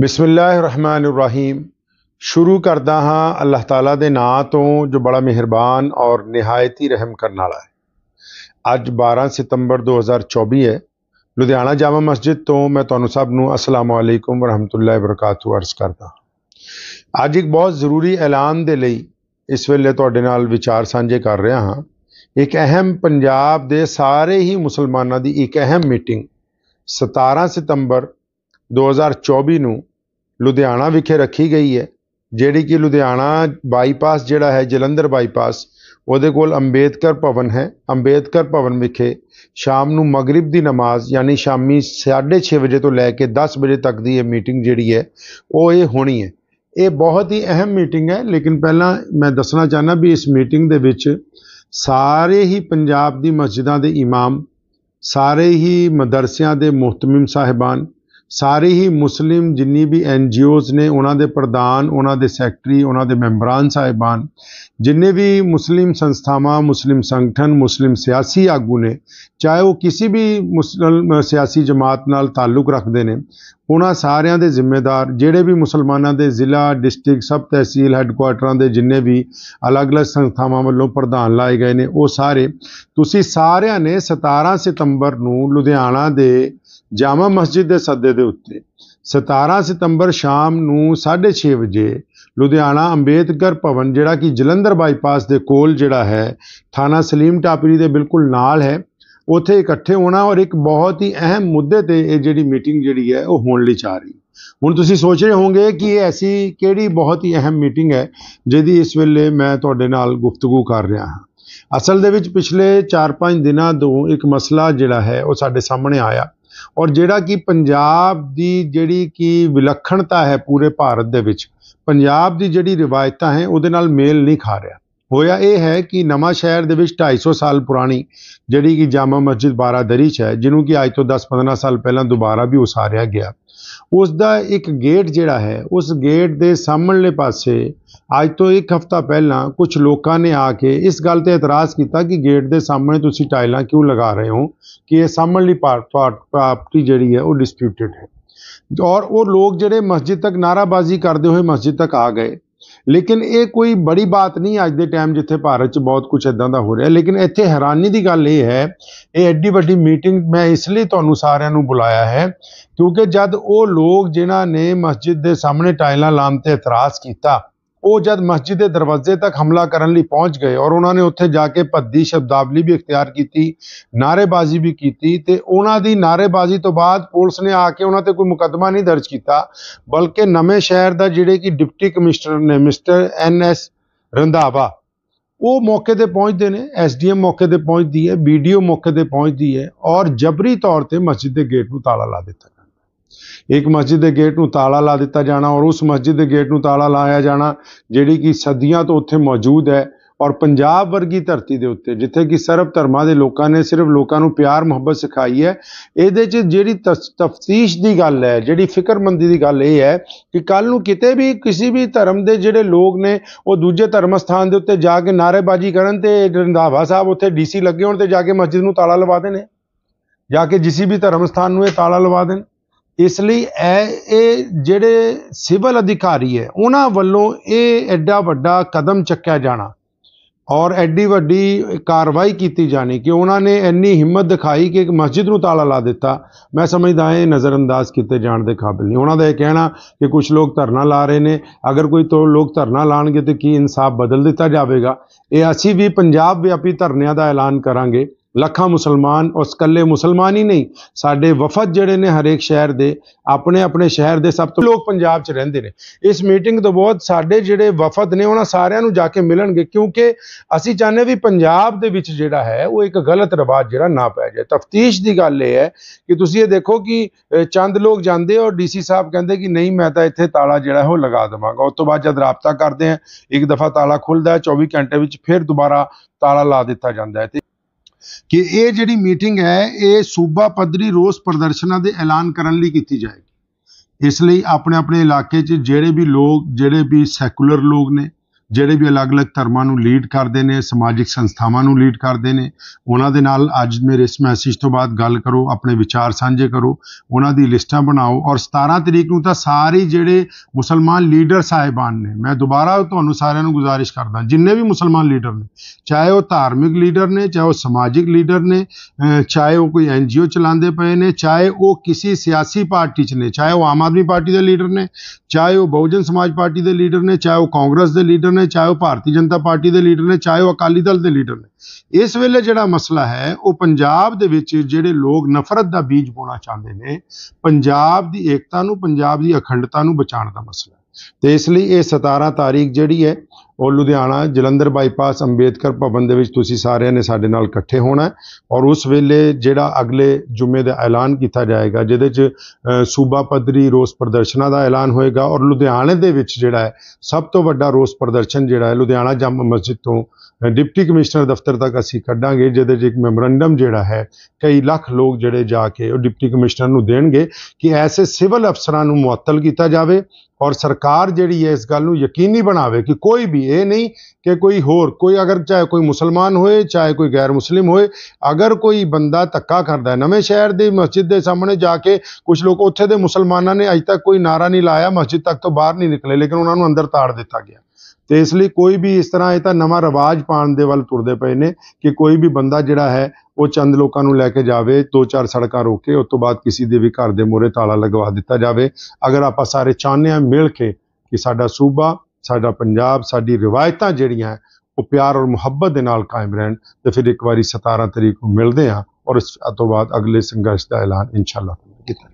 ਬਿਸਮਿਲ੍ਲਾਹਿਰਰਹਿਮਾਨਿਰਰਹੀਮ ਸ਼ੁਰੂ ਕਰਦਾ ਹਾਂ ਅੱਲਾਹ ਤਾਲਾ ਦੇ ਨਾਂ ਤੋਂ ਜੋ ਬੜਾ ਮਿਹਰਬਾਨ ਔਰ ਨਿਹਾਇਤ ਹੀ ਰਹਿਮ ਕਰਨ ਵਾਲਾ ਹੈ ਅੱਜ 12 ਸਤੰਬਰ 2024 ਹੈ ਲੁਧਿਆਣਾ ਜਾਮਾ ਮਸਜਿਦ ਤੋਂ ਮੈਂ ਤੁਹਾਨੂੰ ਸਭ ਨੂੰ ਅਸਲਾਮ ਅਲੈਕੁਮ ਰਹਿਮਤੁਲਲਾਹ ਬਰਕਾਤੂ ਅਰਜ਼ ਕਰਦਾ ਅੱਜ ਇੱਕ ਬਹੁਤ ਜ਼ਰੂਰੀ ਐਲਾਨ ਦੇ ਲਈ ਇਸ ਵੇਲੇ ਤੁਹਾਡੇ ਨਾਲ ਵਿਚਾਰ ਸਾਂਝੇ ਕਰ ਰਿਹਾ ਹਾਂ ਇੱਕ ਅਹਿਮ ਪੰਜਾਬ ਦੇ ਸਾਰੇ ਹੀ ਮੁਸਲਮਾਨਾਂ ਦੀ ਇੱਕ ਅਹਿਮ ਮੀਟਿੰਗ 17 ਸਤੰਬਰ 2024 ਨੂੰ ਲੁਧਿਆਣਾ ਵਿਖੇ ਰੱਖੀ ਗਈ ਹੈ ਜਿਹੜੀ ਕਿ ਲੁਧਿਆਣਾ ਬਾਈਪਾਸ ਜਿਹੜਾ ਹੈ ਜਲੰਧਰ ਬਾਈਪਾਸ ਉਹਦੇ ਕੋਲ ਅੰਬੇਦਕਰ ਭਵਨ ਹੈ ਅੰਬੇਦਕਰ ਭਵਨ ਵਿਖੇ ਸ਼ਾਮ ਨੂੰ ਮਗਰਿਬ ਦੀ ਨਮਾਜ਼ ਯਾਨੀ ਸ਼ਾਮੀ 6:30 ਵਜੇ ਤੋਂ ਲੈ ਕੇ 10 ਵਜੇ ਤੱਕ ਦੀ ਇਹ ਮੀਟਿੰਗ ਜਿਹੜੀ ਹੈ ਉਹ ਇਹ ਹੋਣੀ ਹੈ ਇਹ ਬਹੁਤ ਹੀ ਅਹਿਮ ਮੀਟਿੰਗ ਹੈ ਲੇਕਿਨ ਪਹਿਲਾਂ ਮੈਂ ਦੱਸਣਾ ਚਾਹਨਾ ਵੀ ਇਸ ਮੀਟਿੰਗ ਦੇ ਵਿੱਚ ਸਾਰੇ ਹੀ ਪੰਜਾਬ ਦੀ ਮਸਜਿਦਾਂ ਦੇ ਇਮਾਮ ਸਾਰੇ ਹੀ ਮਦਰਸਿਆਂ ਦੇ ਮੁਹਤਮਮ ਸਾਹਿਬਾਨ ਸਾਰੇ ਹੀ ਮੁਸਲਿਮ ਜਿੰਨੀ ਵੀ ਐਨ ਜੀਓਜ਼ ਨੇ ਉਹਨਾਂ ਦੇ ਪ੍ਰਧਾਨ ਉਹਨਾਂ ਦੇ ਸੈਕਟਰੀ ਉਹਨਾਂ ਦੇ ਮੈਂਬਰਾਨ ਸਾਹਿਬਾਨ ਜਿੰਨੇ ਵੀ ਮੁਸਲਿਮ ਸੰਸਥਾਵਾਂ ਮੁਸਲਿਮ ਸੰਗਠਨ ਮੁਸਲਿਮ ਸਿਆਸੀ ਆਗੂ ਨੇ ਚਾਹੇ ਉਹ ਕਿਸੇ ਵੀ ਮੁਸਲਮ ਸਿਆਸੀ ਜਮਾਤ ਨਾਲ ਤਾਲੁਕ ਰੱਖਦੇ ਨੇ ਉਹਨਾਂ ਸਾਰਿਆਂ ਦੇ ਜ਼ਿੰਮੇਦਾਰ ਜਿਹੜੇ ਵੀ ਮੁਸਲਮਾਨਾਂ ਦੇ ਜ਼ਿਲ੍ਹਾ ਡਿਸਟ੍ਰਿਕਟ ਸਬ ਤਹਿਸੀਲ ਹੈੱਡਕੁਆਟਰਾਂ ਦੇ ਜਿੰਨੇ ਵੀ ਅਲੱਗ-ਅਲੱਗ ਸੰਸਥਾਵਾਂ ਵੱਲੋਂ ਪ੍ਰਧਾਨ ਲਾਏ ਗਏ ਨੇ ਉਹ ਸਾਰੇ ਤੁਸੀਂ ਸਾਰਿਆਂ ਨੇ 17 ਸਤੰਬਰ ਨੂੰ ਲੁਧਿਆਣਾ ਦੇ ਜਾਮਾ ਮਸਜਿਦ ਦੇ ਸੱਦੇ ਦੇ ਉੱਤੇ 17 ਸਤੰਬਰ ਸ਼ਾਮ ਨੂੰ 6:30 ਵਜੇ ਲੁਧਿਆਣਾ ਅੰਬੇਦਕਰ ਭਵਨ ਜਿਹੜਾ ਕਿ ਜਲੰਧਰ ਬਾਈਪਾਸ ਦੇ ਕੋਲ ਜਿਹੜਾ ਹੈ ਥਾਣਾ ਸਲੀਮ ਟਾਪਰੀ ਦੇ ਬਿਲਕੁਲ ਨਾਲ ਹੈ ਉੱਥੇ ਇਕੱਠੇ ਹੋਣਾ ਔਰ ਇੱਕ ਬਹੁਤ ਹੀ ਅਹਿਮ ਮੁੱਦੇ ਤੇ ਇਹ ਜਿਹੜੀ ਮੀਟਿੰਗ ਜਿਹੜੀ ਹੈ ਉਹ ਹੋਣ ਲਈ ਚਾਹ ਰਹੀ ਹੁਣ ਤੁਸੀਂ ਸੋਚ ਰਹੇ ਹੋਵੋਗੇ ਕਿ ਇਹ ਐਸੀ ਕਿਹੜੀ ਬਹੁਤ ਹੀ ਅਹਿਮ ਮੀਟਿੰਗ ਹੈ ਜਿਹਦੀ ਇਸ ਵੇਲੇ ਮੈਂ ਤੁਹਾਡੇ ਨਾਲ ਗੁਫ਼ਤਗੂ ਕਰ ਰਿਹਾ ਹਾਂ ਅਸਲ ਦੇ ਵਿੱਚ ਪਿਛਲੇ 4-5 ਦਿਨਾਂ ਤੋਂ ਇੱਕ ਮਸਲਾ ਜਿਹੜਾ ਹੈ ਉਹ ਸਾਡੇ ਸਾਹਮਣੇ ਆਇਆ ਔਰ ਜਿਹੜਾ ਕਿ ਪੰਜਾਬ ਦੀ ਜਿਹੜੀ ਕਿ ਵਿਲੱਖਣਤਾ ਹੈ ਪੂਰੇ ਭਾਰਤ ਦੇ ਵਿੱਚ ਪੰਜਾਬ ਦੀ ਜਿਹੜੀ ਰਿਵਾਇਤਾਂ ਹੈ ਉਹਦੇ ਨਾਲ ਮੇਲ ਨਹੀਂ ਖਾ ਰਿਹਾ ਹੋਇਆ ਇਹ ਹੈ ਕਿ ਨਵਾਂ ਸ਼ਹਿਰ ਦੇ ਵਿੱਚ 250 ਸਾਲ ਪੁਰਾਣੀ ਜਿਹੜੀ ਕਿ ਜਾਮਾ ਮਸਜਿਦ ਬਾਰਾ ਦਰੀਚ ਹੈ ਜਿਹਨੂੰ ਕਿ ਅੱਜ ਤੋਂ 10-15 ਸਾਲ ਪਹਿਲਾਂ ਦੁਬਾਰਾ ਵੀ ਉਸਾਰਿਆ ਗਿਆ ਉਸ ਦਾ ਇੱਕ ਗੇਟ ਜਿਹੜਾ ਹੈ ਉਸ ਗੇਟ ਦੇ ਸਾਹਮਣੇ ਪਾਸੇ ਅੱਜ ਤੋਂ ਇੱਕ ਹਫ਼ਤਾ ਪਹਿਲਾਂ ਕੁਝ ਲੋਕਾਂ ਨੇ ਆ ਕੇ ਇਸ ਗੱਲ ਤੇ ਇਤਰਾਜ਼ ਕੀਤਾ ਕਿ ਗੇਟ ਦੇ ਸਾਹਮਣੇ ਤੁਸੀਂ ਟਾਈਲਾਂ ਕਿਉਂ ਲਗਾ ਰਹੇ ਹੋ ਕਿ ਇਹ ਸਾਹਮਣੇ ਪ੍ਰਾਪਰਟੀ ਜਿਹੜੀ ਹੈ ਉਹ ਡਿਸਪਿਊਟਡ ਹੈ ਔਰ ਉਹ ਲੋਕ ਜਿਹੜੇ ਮਸਜਿਦ ਤੱਕ ਨਾਰਾਬਾਜ਼ੀ ਕਰਦੇ ਹੋਏ ਮਸਜਿਦ ਤੱਕ ਆ ਗਏ ਲੇਕਿਨ ਇਹ ਕੋਈ ਬੜੀ ਬਾਤ ਨਹੀਂ ਅੱਜ ਦੇ ਟਾਈਮ ਜਿੱਥੇ ਭਾਰਤ 'ਚ ਬਹੁਤ ਕੁਝ ਇਦਾਂ ਦਾ ਹੋ ਰਿਹਾ ਲੇਕਿਨ ਇੱਥੇ ਹੈਰਾਨੀ ਦੀ ਗੱਲ ਇਹ ਹੈ ਇਹ ਐਡੀ ਵੱਡੀ ਮੀਟਿੰਗ ਮੈਂ ਇਸ ਲਈ ਤੁਹਾਨੂੰ ਸਾਰਿਆਂ ਨੂੰ ਬੁਲਾਇਆ ਹੈ ਕਿਉਂਕਿ ਜਦ ਉਹ ਲੋਕ ਜਿਨ੍ਹਾਂ ਨੇ ਮਸਜਿਦ ਦੇ ਸਾਹਮਣੇ ਟਾਈਲਾਂ ਲਾਉਣ ਤੇ ਇਤਰਾਜ਼ ਕੀਤਾ ਉਹ ਜਦ ਮਸਜਿਦ ਦੇ ਦਰਵਾਜ਼ੇ ਤੱਕ ਹਮਲਾ ਕਰਨ ਲਈ ਪਹੁੰਚ ਗਏ ਔਰ ਉਹਨਾਂ ਨੇ ਉੱਥੇ ਜਾ ਕੇ ਭੱਦੀ ਸ਼ਬਦਾਵਲੀ ਵੀ ਇਖਤਿਆਰ ਕੀਤੀ ਨਾਰੇਬਾਜ਼ੀ ਵੀ ਕੀਤੀ ਤੇ ਉਹਨਾਂ ਦੀ ਨਾਰੇਬਾਜ਼ੀ ਤੋਂ ਬਾਅਦ ਪੁਲਿਸ ਨੇ ਆ ਕੇ ਉਹਨਾਂ ਤੇ ਕੋਈ ਮੁਕੱਦਮਾ ਨਹੀਂ ਦਰਜ ਕੀਤਾ ਬਲਕਿ ਨਵੇਂ ਸ਼ਹਿਰ ਦਾ ਜਿਹੜੇ ਕਿ ਡਿਪਟੀ ਕਮਿਸ਼ਨਰ ਨੇ ਮਿਸਟਰ ਐਨ ਐਸ ਰੰਧਾਵਾ ਉਹ ਮੌਕੇ ਤੇ ਪਹੁੰਚਦੇ ਨੇ ਐਸਡੀਐਮ ਮੌਕੇ ਤੇ ਪਹੁੰਚਦੀ ਹੈ ਵੀਡੀਓ ਮੌਕੇ ਤੇ ਪਹੁੰਚਦੀ ਹੈ ਔਰ ਜਬਰੀ ਤੌਰ ਤੇ ਮਸਜਿਦ ਦੇ ਗੇਟ ਨੂੰ ਤਾਲਾ ਲਾ ਦਿੱਤਾ ਇੱਕ ਮਸਜਿਦ ਦੇ ਗੇਟ ਨੂੰ ਤਾਲਾ ਲਾ ਦਿੱਤਾ ਜਾਣਾ ਔਰ ਉਸ ਮਸਜਿਦ ਦੇ ਗੇਟ ਨੂੰ ਤਾਲਾ ਲਾਇਆ ਜਾਣਾ ਜਿਹੜੀ ਕਿ ਸਦੀਆਂ ਤੋਂ ਉੱਥੇ ਮੌਜੂਦ ਹੈ ਔਰ ਪੰਜਾਬ ਵਰਗੀ ਧਰਤੀ ਦੇ ਉੱਤੇ ਜਿੱਥੇ ਕਿ ਸਰਬ ਧਰਮਾਂ ਦੇ ਲੋਕਾਂ ਨੇ ਸਿਰਫ ਲੋਕਾਂ ਨੂੰ ਪਿਆਰ ਮੁਹੱਬਤ ਸਿਖਾਈ ਹੈ ਇਹਦੇ 'ਚ ਜਿਹੜੀ ਤਫਤੀਸ਼ ਦੀ ਗੱਲ ਹੈ ਜਿਹੜੀ ਫਿਕਰਮੰਦੀ ਦੀ ਗੱਲ ਇਹ ਹੈ ਕਿ ਕੱਲ ਨੂੰ ਕਿਤੇ ਵੀ ਕਿਸੇ ਵੀ ਧਰਮ ਦੇ ਜਿਹੜੇ ਲੋਕ ਨੇ ਉਹ ਦੂਜੇ ਧਰਮ ਸਥਾਨ ਦੇ ਉੱਤੇ ਜਾ ਕੇ ਨਾਰੇਬਾਜ਼ੀ ਕਰਨ ਤੇ ਰੰਧਾਵਾ ਸਾਹਿਬ ਉੱਥੇ ਡੀਸੀ ਲੱਗੇ ਹੋਣ ਤੇ ਜਾ ਕੇ ਮਸਜਿਦ ਨੂੰ ਤਾਲਾ ਲਵਾ ਦੇਣੇ ਜਾ ਕੇ ਜਿਸੇ ਵੀ ਧਰਮ ਸਥਾਨ ਨੂੰ ਇਹ ਤਾਲਾ ਲਵਾ ਦੇਣ ਇਸ ਲਈ ਇਹ ਇਹ ਜਿਹੜੇ ਸਿਵਲ ਅਧਿਕਾਰੀ ਹੈ ਉਹਨਾਂ ਵੱਲੋਂ ਇਹ ਐਡਾ ਵੱਡਾ ਕਦਮ ਚੱਕਿਆ ਜਾਣਾ ਔਰ ਐਡੀ ਵੱਡੀ ਕਾਰਵਾਈ ਕੀਤੀ ਜਾਣੀ ਕਿ ਉਹਨਾਂ ਨੇ ਇੰਨੀ ਹਿੰਮਤ ਦਿਖਾਈ ਕਿ ਇੱਕ ਮਸਜਿਦ ਨੂੰ ਤਾਲਾ ਲਾ ਦਿੱਤਾ ਮੈਂ ਸਮਝਦਾ ਇਹ ਨਜ਼ਰਅੰਦਾਜ਼ ਕੀਤੇ ਜਾਣ ਦੇ ਕਾਬਿਲ ਨਹੀਂ ਉਹਨਾਂ ਦਾ ਇਹ ਕਹਿਣਾ ਕਿ ਕੁਝ ਲੋਕ ਧਰਨਾ ਲਾ ਰਹੇ ਨੇ ਅਗਰ ਕੋਈ ਤੋਂ ਲੋਕ ਧਰਨਾ ਲਾਣਗੇ ਤੇ ਕੀ ਇਨਸਾਫ ਬਦਲ ਦਿੱਤਾ ਜਾਵੇਗਾ ਇਹ ਅਸੀਂ ਵੀ ਪੰਜਾਬ ਵਿਆਪੀ ਧਰਨਿਆਂ ਦਾ ਐਲਾਨ ਕਰਾਂਗੇ ਲੱਖਾਂ ਮੁਸਲਮਾਨ ਉਸ ਕੱਲੇ ਮੁਸਲਮਾਨ ਹੀ ਨਹੀਂ ਸਾਡੇ ਵਫਦ ਜਿਹੜੇ ਨੇ ਹਰੇਕ ਸ਼ਹਿਰ ਦੇ ਆਪਣੇ ਆਪਣੇ ਸ਼ਹਿਰ ਦੇ ਸਭ ਤੋਂ ਲੋਕ ਪੰਜਾਬ 'ਚ ਰਹਿੰਦੇ ਨੇ ਇਸ ਮੀਟਿੰਗ ਤੋਂ ਬਹੁਤ ਸਾਡੇ ਜਿਹੜੇ ਵਫਦ ਨੇ ਉਹਨਾਂ ਸਾਰਿਆਂ ਨੂੰ ਜਾ ਕੇ ਮਿਲਣਗੇ ਕਿਉਂਕਿ ਅਸੀਂ ਚਾਹੁੰਦੇ ਵੀ ਪੰਜਾਬ ਦੇ ਵਿੱਚ ਜਿਹੜਾ ਹੈ ਉਹ ਇੱਕ ਗਲਤ ਰਿਵਾਜ ਜਿਹੜਾ ਨਾ ਪੈ ਜਾਏ ਤਫਤੀਸ਼ ਦੀ ਗੱਲ ਇਹ ਹੈ ਕਿ ਤੁਸੀਂ ਇਹ ਦੇਖੋ ਕਿ ਚੰਦ ਲੋਕ ਜਾਂਦੇ ਔਰ ਡੀਸੀ ਸਾਹਿਬ ਕਹਿੰਦੇ ਕਿ ਨਹੀਂ ਮੈਂ ਤਾਂ ਇੱਥੇ ਤਾਲਾ ਜਿਹੜਾ ਉਹ ਲਗਾ ਦਵਾਂਗਾ ਉਸ ਤੋਂ ਬਾਅਦ ਜਦ ਰਾਬਤਾ ਕਰਦੇ ਆ ਇੱਕ ਦਫਾ ਤਾਲਾ ਖੁੱਲਦਾ 24 ਘੰਟੇ ਵਿੱਚ ਫਿਰ ਦੁਬਾਰਾ ਤਾਲਾ ਲਾ ਦਿੱਤਾ ਜਾਂਦਾ ਹੈ ਕਿ ਇਹ ਜਿਹੜੀ ਮੀਟਿੰਗ ਹੈ ਇਹ ਸੂਬਾ ਪੱਧਰੀ ਰੋਸ ਪ੍ਰਦਰਸ਼ਨਾਂ ਦੇ ਐਲਾਨ ਕਰਨ ਲਈ ਕੀਤੀ ਜਾਏਗੀ ਇਸ ਲਈ ਆਪਣੇ ਆਪਣੇ ਇਲਾਕੇ 'ਚ ਜਿਹੜੇ ਵੀ ਲੋਕ ਜਿਹੜੇ ਵੀ ਸੈਕੂਲਰ ਲੋਕ ਨੇ ਜਿਹੜੇ ਵੀ ਅਲੱਗ-ਅਲੱਗ ਧਰਮਾਂ ਨੂੰ ਲੀਡ ਕਰਦੇ ਨੇ ਸਮਾਜਿਕ ਸੰਸਥਾਵਾਂ ਨੂੰ ਲੀਡ ਕਰਦੇ ਨੇ ਉਹਨਾਂ ਦੇ ਨਾਲ ਅੱਜ ਮੇਰੇ ਇਸ ਮੈਸੇਜ ਤੋਂ ਬਾਅਦ ਗੱਲ ਕਰੋ ਆਪਣੇ ਵਿਚਾਰ ਸਾਂਝੇ ਕਰੋ ਉਹਨਾਂ ਦੀ ਲਿਸਟਾਂ ਬਣਾਓ ਔਰ 17 ਤਰੀਕ ਨੂੰ ਤਾਂ ਸਾਰੇ ਜਿਹੜੇ ਮੁਸਲਮਾਨ ਲੀਡਰ ਸਾਹਿਬਾਨ ਨੇ ਮੈਂ ਦੁਬਾਰਾ ਤੁਹਾਨੂੰ ਸਾਰਿਆਂ ਨੂੰ ਗੁਜ਼ਾਰਿਸ਼ ਕਰਦਾ ਜਿੰਨੇ ਵੀ ਮੁਸਲਮਾਨ ਲੀਡਰ ਨੇ ਚਾਹੇ ਉਹ ਧਾਰਮਿਕ ਲੀਡਰ ਨੇ ਚਾਹੇ ਉਹ ਸਮਾਜਿਕ ਲੀਡਰ ਨੇ ਚਾਹੇ ਉਹ ਕੋਈ ਐਨਜੀਓ ਚਲਾਉਂਦੇ ਪਏ ਨੇ ਚਾਹੇ ਉਹ ਕਿਸੇ ਸਿਆਸੀ ਪਾਰਟੀ 'ਚ ਨੇ ਚਾਹੇ ਉਹ ਆਮ ਆਦਮੀ ਪਾਰਟੀ ਦੇ ਲੀਡਰ ਨੇ ਚਾਹੇ ਉਹ ਬਹੁਜਨ ਸਮਾਜ ਪਾਰਟੀ ਦੇ ਲੀਡਰ ਨੇ ਚਾਹੇ ਉਹ ਕਾਂਗਰਸ ਦੇ ਲੀਡਰ ਨੇ ਨੇ ਚਾਹੇ ਉਹ ਭਾਰਤੀ ਜਨਤਾ ਪਾਰਟੀ ਦੇ ਲੀਡਰ ਨੇ ਚਾਹੇ ਉਹ ਅਕਾਲੀ ਦਲ ਦੇ ਲੀਡਰ ਨੇ ਇਸ ਵੇਲੇ ਜਿਹੜਾ ਮਸਲਾ ਹੈ ਉਹ ਪੰਜਾਬ ਦੇ ਵਿੱਚ ਜਿਹੜੇ ਲੋਕ ਨਫ਼ਰਤ ਦਾ ਬੀਜ ਬੋਣਾ ਚਾਹੁੰਦੇ ਨੇ ਪੰਜਾਬ ਦੀ ਏਕਤਾ ਨੂੰ ਪੰਜਾਬ ਦੀ ਅਖੰਡਤਾ ਨੂੰ ਬਚਾਉਣ ਦਾ ਮਸਲਾ ਤੇ ਇਸ ਲਈ ਇਹ 17 ਤਾਰੀਖ ਜਿਹੜੀ ਹੈ ਉਹ ਲੁਧਿਆਣਾ ਜਲੰਧਰ ਬਾਈਪਾਸ ਅੰਬੇਦਕਰ ਭਵਨ ਦੇ ਵਿੱਚ ਤੁਸੀਂ ਸਾਰਿਆਂ ਨੇ ਸਾਡੇ ਨਾਲ ਇਕੱਠੇ ਹੋਣਾ ਔਰ ਉਸ ਵੇਲੇ ਜਿਹੜਾ ਅਗਲੇ ਜੁਮੇ ਦਾ ਐਲਾਨ ਕੀਤਾ ਜਾਏਗਾ ਜਿਹਦੇ 'ਚ ਸੂਬਾ ਪੱਧਰੀ ਰੋਸ ਪ੍ਰਦਰਸ਼ਨਾਂ ਦਾ ਐਲਾਨ ਹੋਏਗਾ ਔਰ ਲੁਧਿਆਣੇ ਦੇ ਵਿੱਚ ਜਿਹੜਾ ਹੈ ਸਭ ਤੋਂ ਵੱਡਾ ਰੋਸ ਪ੍ਰਦਰਸ਼ਨ ਜਿਹੜਾ ਹੈ ਲੁਧਿਆਣਾ ਜੰਮ ਮਸਜਿਦ ਤੋਂ ਡਿਪਟੀ ਕਮਿਸ਼ਨਰ ਦਫ਼ਤਰ ਤੱਕ ਅਸੀਂ ਕੱਢਾਂਗੇ ਜਿਹਦੇ ਵਿੱਚ ਇੱਕ ਮੈਮੋਰੰਡਮ ਜਿਹੜਾ ਹੈ ਕਈ ਲੱਖ ਲੋਕ ਜਿਹੜੇ ਜਾ ਕੇ ਉਹ ਡਿਪਟੀ ਕਮਿਸ਼ਨਰ ਨੂੰ ਦੇਣਗੇ ਕਿ ਐਸੇ ਸਿਵਲ ਅਫਸਰਾਂ ਨੂੰ ਮੁਅੱਤਲ ਕੀਤਾ ਜਾਵੇ ਔਰ ਸਰਕਾਰ ਜਿਹੜੀ ਹੈ ਇਸ ਗੱਲ ਨੂੰ ਯਕੀਨੀ ਬਣਾਵੇ ਕਿ ਕੋਈ ਵੀ ਇਹ ਨਹੀਂ ਕਿ ਕੋਈ ਹੋਰ ਕੋਈ ਅਗਰ ਚਾਹੇ ਕੋਈ ਮੁਸਲਮਾਨ ਹੋਏ ਚਾਹੇ ਕੋਈ ਗੈਰ ਮੁਸਲਿਮ ਹੋਏ ਅਗਰ ਕੋਈ ਬੰਦਾ ਧੱਕਾ ਕਰਦਾ ਨਵੇਂ ਸ਼ਹਿਰ ਦੀ ਮਸਜਿਦ ਦੇ ਸਾਹਮਣੇ ਜਾ ਕੇ ਕੁਝ ਲੋਕ ਉੱਥੇ ਦੇ ਮੁਸਲਮਾਨਾਂ ਨੇ ਅਜੇ ਤੱਕ ਕੋਈ ਨਾਰਾ ਨਹੀਂ ਲਾਇਆ ਮਸਜਿਦ ਤੱਕ ਤੋਂ ਬਾਹਰ ਨਹੀਂ ਨਿਕਲੇ ਲੇਕਿਨ ਉਹਨਾਂ ਨੂੰ ਅੰਦਰ ਤਾੜ ਦਿੱਤਾ ਗਿਆ ਤੇ ਇਸ ਲਈ ਕੋਈ ਵੀ ਇਸ ਤਰ੍ਹਾਂ ਇਹ ਤਾਂ ਨਵਾਂ ਰਿਵਾਜ ਪਾਣ ਦੇ ਵੱਲ ਤੁਰਦੇ ਪਏ ਨੇ ਕਿ ਕੋਈ ਵੀ ਬੰਦਾ ਜਿਹੜਾ ਹੈ ਉਹ ਚੰਦ ਲੋਕਾਂ ਨੂੰ ਲੈ ਕੇ ਜਾਵੇ ਦੋ ਚਾਰ ਸੜਕਾਂ ਰੋਕ ਕੇ ਉਸ ਤੋਂ ਬਾਅਦ ਕਿਸੇ ਦੇ ਵੀ ਘਰ ਦੇ ਮੋਰੇ ਤਾਲਾ ਲਗਵਾ ਦਿੱਤਾ ਜਾਵੇ ਅਗਰ ਆਪਾਂ ਸਾਰੇ ਚਾਹਨੇ ਆ ਮਿਲ ਕੇ ਕਿ ਸਾਡਾ ਸੂਬਾ ਸਾਡਾ ਪੰਜਾਬ ਸਾਡੀ ਰਿਵਾਇਤਾਂ ਜਿਹੜੀਆਂ ਉਹ ਪਿਆਰ ਔਰ ਮੁਹੱਬਤ ਦੇ ਨਾਲ ਕਾਇਮ ਰਹਿਣ ਤੇ ਫਿਰ ਇੱਕ ਵਾਰੀ 17 ਤਰੀਕ ਨੂੰ ਮਿਲਦੇ ਹਾਂ ਔਰ ਇਸ ਤੋਂ ਬਾਅਦ ਅਗਲੇ ਸੰਘਰਸ਼ ਦਾ ਐਲਾਨ ਇਨਸ਼ਾਅੱਲਾ ਕੀਤਾ